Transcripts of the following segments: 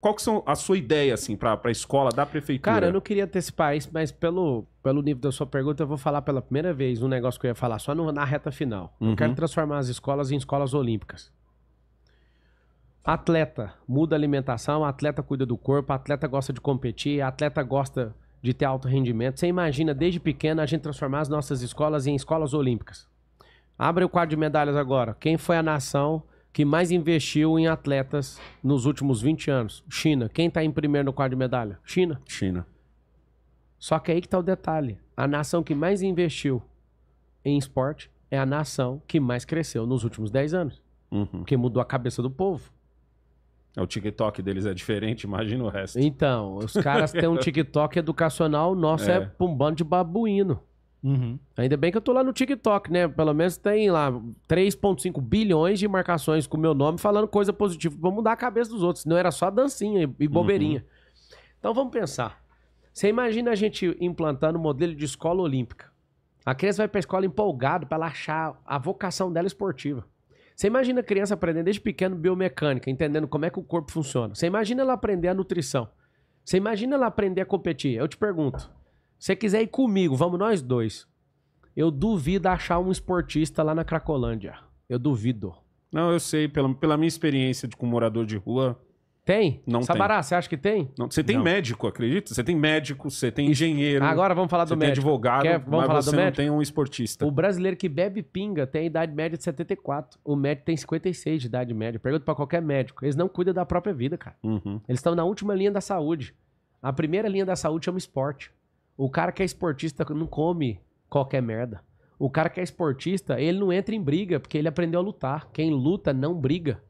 Qual que são a sua ideia, assim, para a escola da prefeitura? Cara, eu não queria antecipar isso, mas pelo, pelo nível da sua pergunta, eu vou falar pela primeira vez um negócio que eu ia falar só no, na reta final. Uhum. Eu quero uhum. transformar as escolas em escolas olímpicas. Atleta muda a alimentação, atleta cuida do corpo, atleta gosta de competir, atleta gosta de ter alto rendimento. Você imagina, desde pequena, a gente transformar as nossas escolas em escolas olímpicas. Abre o quadro de medalhas agora. Quem foi a nação que mais investiu em atletas nos últimos 20 anos. China. Quem está em primeiro no quadro de medalha? China. China. Só que aí que está o detalhe. A nação que mais investiu em esporte é a nação que mais cresceu nos últimos 10 anos. Uhum. Porque mudou a cabeça do povo. É, o TikTok deles é diferente, imagina o resto. Então, os caras têm um TikTok educacional, o nosso é, é um bando de babuíno. Uhum. Ainda bem que eu tô lá no TikTok, né? Pelo menos tem lá 3,5 bilhões de marcações com o meu nome falando coisa positiva pra mudar a cabeça dos outros. Não era só dancinha e uhum. bobeirinha. Uhum. Então vamos pensar. Você imagina a gente implantando um modelo de escola olímpica. A criança vai pra escola empolgada para ela achar a vocação dela esportiva. Você imagina a criança aprendendo desde pequeno biomecânica, entendendo como é que o corpo funciona. Você imagina ela aprender a nutrição. Você imagina ela aprender a competir. Eu te pergunto, você quiser ir comigo, vamos nós dois. Eu duvido achar um esportista lá na Cracolândia. Eu duvido. Não, eu sei, pela, pela minha experiência de com morador de rua. Tem? Não Sabará, tem. você acha que tem? Não, você tem não. médico, acredita? Você tem médico, você tem engenheiro. Agora vamos falar do médico. Você tem advogado, Quer, vamos mas falar você do não médico? tem um esportista. O brasileiro que bebe pinga tem a idade média de 74. O médico tem 56 de idade média. Pergunta para qualquer médico. Eles não cuidam da própria vida, cara. Uhum. Eles estão na última linha da saúde. A primeira linha da saúde chama esporte. O cara que é esportista não come qualquer merda. O cara que é esportista, ele não entra em briga, porque ele aprendeu a lutar. Quem luta não briga.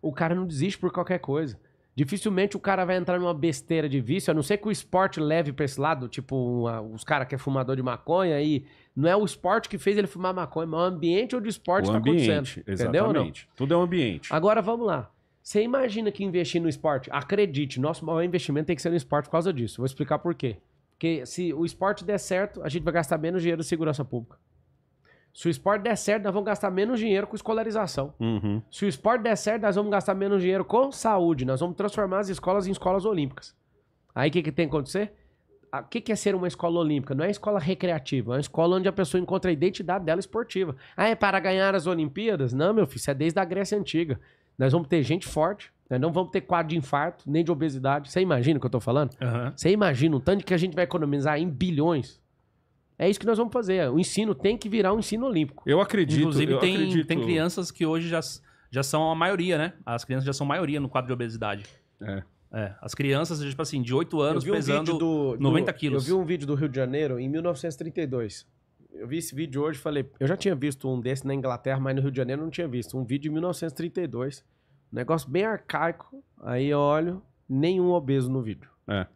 O cara não desiste por qualquer coisa. Dificilmente o cara vai entrar numa besteira de vício, a não ser que o esporte leve pra esse lado, tipo uma, os caras que é fumador de maconha e não é o esporte que fez ele fumar maconha, mas é o ambiente onde o esporte o tá ambiente, acontecendo. Exatamente. Entendeu Tudo é um ambiente. Agora vamos lá. Você imagina que investir no esporte, acredite, nosso maior investimento tem que ser no esporte por causa disso. Vou explicar por quê. Porque se o esporte der certo, a gente vai gastar menos dinheiro em segurança pública. Se o esporte der certo, nós vamos gastar menos dinheiro com escolarização. Uhum. Se o esporte der certo, nós vamos gastar menos dinheiro com saúde. Nós vamos transformar as escolas em escolas olímpicas. Aí o que, que tem que acontecer? Ah, o que, que é ser uma escola olímpica? Não é escola recreativa, é uma escola onde a pessoa encontra a identidade dela esportiva. Ah, é para ganhar as Olimpíadas? Não, meu filho, isso é desde a Grécia Antiga. Nós vamos ter gente forte, né? não vamos ter quadro de infarto, nem de obesidade. Você imagina o que eu tô falando? Uhum. Você imagina o tanto que a gente vai economizar em bilhões? É isso que nós vamos fazer. O ensino tem que virar um ensino olímpico. Eu acredito. Inclusive, eu tem, acredito. tem crianças que hoje já, já são a maioria, né? As crianças já são maioria no quadro de obesidade. É. É, as crianças, tipo assim, de 8 anos, um pesando do, 90 do, quilos. Eu vi um vídeo do Rio de Janeiro em 1932. Eu vi esse vídeo hoje e falei... Eu já tinha visto um desse na Inglaterra, mas no Rio de Janeiro não tinha visto. Um vídeo de 1932 Negócio bem arcaico. Aí eu olho, nenhum obeso no vídeo. É.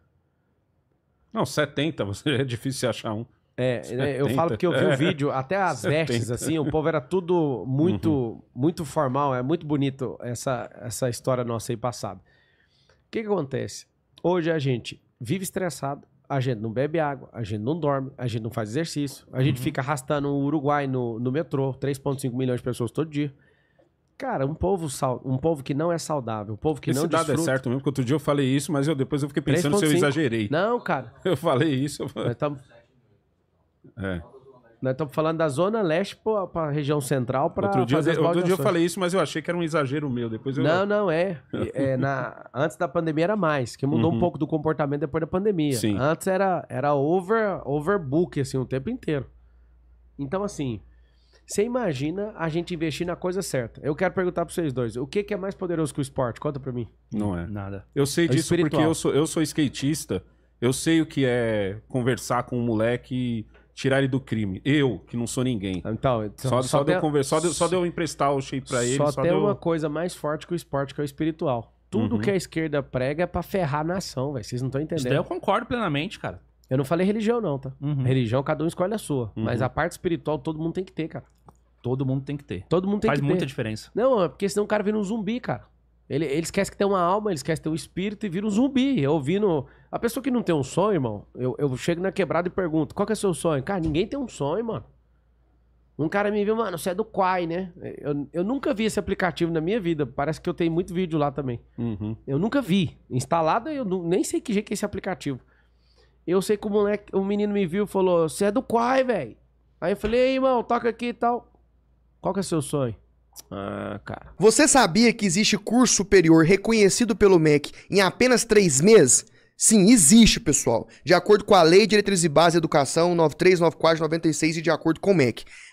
Não, 70, você é difícil achar um. É, 70. Né, eu falo porque eu vi o é. vídeo, até as 70. vestes, assim, o povo era tudo muito uhum. muito formal, é muito bonito essa, essa história nossa aí passada. O que, que acontece? Hoje a gente vive estressado, a gente não bebe água, a gente não dorme, a gente não faz exercício, a gente uhum. fica arrastando o Uruguai no, no metrô, 3,5 milhões de pessoas todo dia. Cara, um povo, sal, um povo que não é saudável, um povo que Esse não desfruta... Esse dado é certo mesmo, porque outro dia eu falei isso, mas eu depois eu fiquei pensando se eu exagerei. Não, cara. Eu falei isso... Eu... Nós estamos... É. Nós estamos falando da zona leste para a região central para fazer dia, outro dia eu falei isso, mas eu achei que era um exagero meu. Depois eu... Não, não, é. é na, antes da pandemia era mais, que mudou uhum. um pouco do comportamento depois da pandemia. Sim. Antes era, era over, overbook, assim, o tempo inteiro. Então, assim, você imagina a gente investir na coisa certa. Eu quero perguntar para vocês dois, o que, que, é mais poderoso que o esporte? Conta para mim. Não é. Nada. Eu sei é disso espiritual. porque eu sou, eu sou skatista, eu sei o que é conversar com um moleque e tirar ele do crime. Eu, que não sou ninguém. Ah, então, então só, só, só, deu, conversa, só, deu, só deu emprestar o shape pra ele. Só, só tem deu... uma coisa mais forte que o esporte, que é o espiritual. Tudo uhum. que a esquerda prega é pra ferrar a nação, velho. Vocês não estão entendendo. Isso daí eu concordo plenamente, cara. Eu não falei religião, não, tá? Uhum. Religião, cada um escolhe a sua. Uhum. Mas a parte espiritual todo mundo tem que ter, cara. Todo mundo tem que ter. Todo mundo tem Faz que ter. Faz muita diferença. Não, é porque senão o cara vira um zumbi, cara. Ele, ele esquece que tem uma alma, ele esquece que tem um espírito e vira um zumbi. Eu ouvindo. A pessoa que não tem um sonho, irmão, eu, eu chego na quebrada e pergunto: qual que é o seu sonho? Cara, ninguém tem um sonho, mano. Um cara me viu, mano, você é do Quai, né? Eu, eu nunca vi esse aplicativo na minha vida. Parece que eu tenho muito vídeo lá também. Uhum. Eu nunca vi. Instalado, eu não, nem sei que jeito que é esse aplicativo. Eu sei que o moleque, o menino me viu e falou: Você é do Quai, velho. Aí eu falei: Ei, irmão, toca aqui e tal. Qual que é seu sonho? Ah, cara. Você sabia que existe curso superior reconhecido pelo MEC em apenas três meses? Sim, existe, pessoal. De acordo com a Lei de Diretrizes e Base de Educação 9394 96 e de acordo com o MEC.